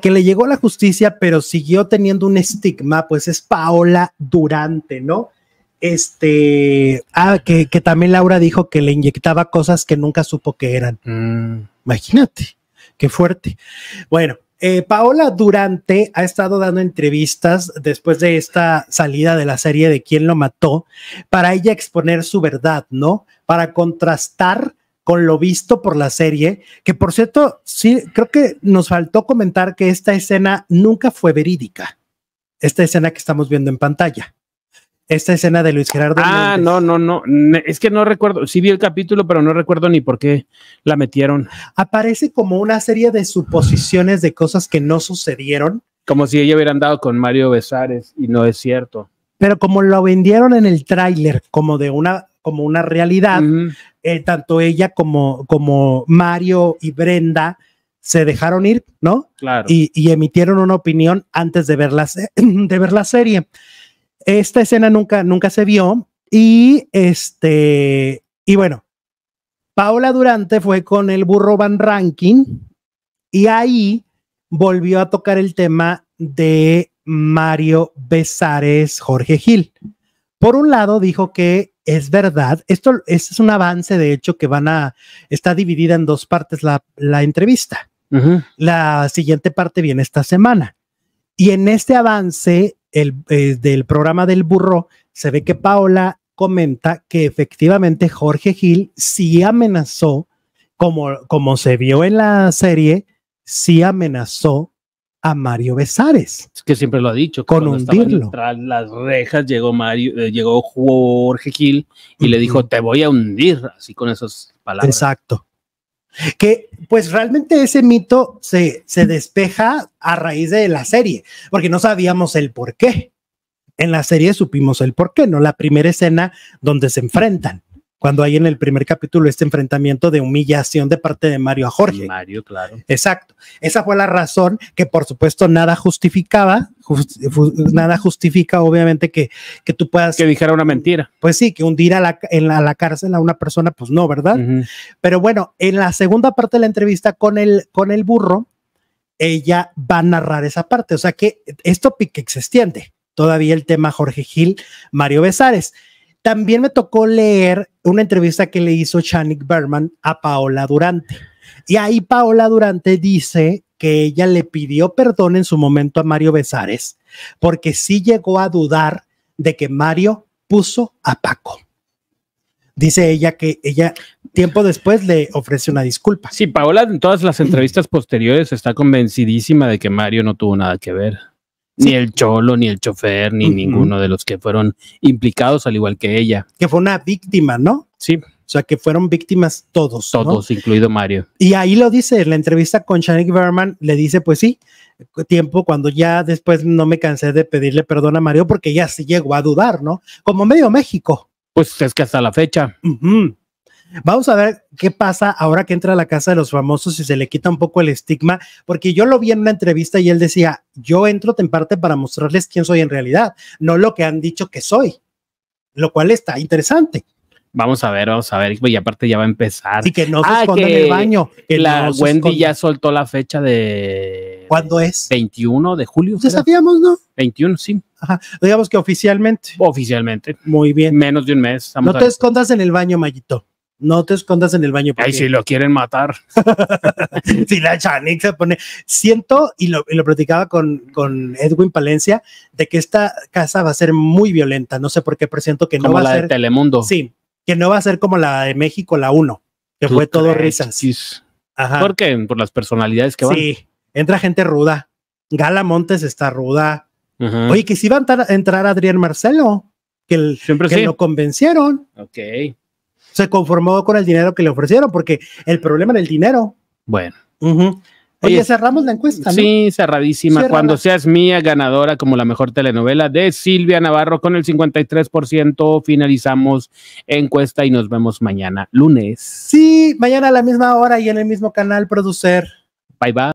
que le llegó la justicia, pero siguió teniendo un estigma, pues es Paola Durante, ¿no? Este, ah, que, también Laura dijo que le inyectaba cosas que nunca supo que eran. Mm. Imagínate, qué fuerte. Bueno, eh, Paola Durante ha estado dando entrevistas después de esta salida de la serie de quién lo mató para ella exponer su verdad, ¿no? Para contrastar con lo visto por la serie, que por cierto, sí, creo que nos faltó comentar que esta escena nunca fue verídica. Esta escena que estamos viendo en pantalla. Esta escena de Luis Gerardo. Ah, no, no, no. Es que no recuerdo. Sí vi el capítulo, pero no recuerdo ni por qué la metieron. Aparece como una serie de suposiciones de cosas que no sucedieron. Como si ella hubiera andado con Mario Besares y no es cierto pero como lo vendieron en el tráiler como de una como una realidad, eh, tanto ella como, como Mario y Brenda se dejaron ir, ¿no? Claro. Y, emitieron una opinión antes de ver la, de ver la serie. Esta escena nunca, nunca se vio y este, y bueno, Paola Durante fue con el burro Van Ranking y ahí volvió a tocar el tema de Mario Besares Jorge Gil. Por un lado, dijo que es verdad, esto, es un avance de hecho que van a, está dividida en dos partes la, entrevista. La siguiente parte viene esta semana. Y en este avance eh, del programa del burro, se ve que Paola comenta que efectivamente Jorge Gil sí amenazó, como, como se vio en la serie, sí amenazó a Mario Besares. Es que siempre lo ha dicho. Con hundirlo. Tras las rejas llegó Mario, eh, llegó Jorge Gil y le dijo, te voy a hundir, así con esas palabras. Exacto. Que pues realmente ese mito se, se despeja a raíz de la serie, porque no sabíamos el por qué. En la serie supimos el por qué, ¿no? La primera escena donde se enfrentan cuando hay en el primer capítulo este enfrentamiento de humillación de parte de Mario a Jorge. Mario, claro. Exacto. Esa fue la razón que por supuesto nada justificaba, nada justifica obviamente que, que tú puedas... Que dijera una mentira. Pues sí, que hundir a la, cárcel a una persona, pues no, ¿verdad? Pero bueno, en la segunda parte de la entrevista con el, con el burro, ella va a narrar esa parte. O sea que esto pique se extiende. Todavía el tema Jorge Gil, Mario Besares. También me tocó leer una entrevista que le hizo Chanik Berman a Paola Durante. Y ahí Paola Durante dice que ella le pidió perdón en su momento a Mario Besares, porque sí llegó a dudar de que Mario puso a Paco. Dice ella que ella tiempo después le ofrece una disculpa. Sí, Paola en todas las entrevistas posteriores está convencidísima de que Mario no tuvo nada que ver. Ni el cholo, ni el chofer, ni ninguno de los que fueron implicados, al igual que ella. Que fue una víctima, ¿no? Sí. O sea, que fueron víctimas todos. Todos, incluido Mario. Y ahí lo dice, en la entrevista con Shanik Berman, le dice, pues sí, tiempo cuando ya después no me cansé de pedirle perdón a Mario porque ya sí llegó a dudar, ¿no? Como medio México. Pues es que hasta la fecha. Vamos a ver qué pasa ahora que entra a la casa de los famosos y se le quita un poco el estigma, porque yo lo vi en una entrevista y él decía, yo entro en parte para mostrarles quién soy en realidad, no lo que han dicho que soy, lo cual está interesante. Vamos a ver, vamos a ver, y aparte ya va a empezar. Y que no se ah, en el baño. Que la Wendy ya soltó la fecha de... ¿Cuándo es? 21 de julio. Ya sabíamos, ¿no? 21, sí. Ajá. Digamos que oficialmente. Oficialmente. Muy bien. Menos de un mes. no te escondas en el baño, Mayito no te escondas en el baño. Ay, si lo quieren matar. si la Chanix se pone. Siento, y lo, platicaba con, con, Edwin Palencia, de que esta casa va a ser muy violenta. No sé por qué presiento que no va a ser. Como la de Telemundo. Sí, que no va a ser como la de México, la 1, que fue todo risas. Ajá. ¿Por Por las personalidades que van. Sí, entra gente ruda. Gala Montes está ruda. Oye, que si va a entrar, Adrián Marcelo, que, lo convencieron. Ok se conformó con el dinero que le ofrecieron, porque el problema era el dinero. Bueno. Oye, cerramos la encuesta. ¿no? Sí, cerradísima. Cuando seas mía, ganadora como la mejor telenovela de Silvia Navarro con el 53%, finalizamos encuesta y nos vemos mañana, lunes. Sí, mañana a la misma hora y en el mismo canal, Producer. Bye bye.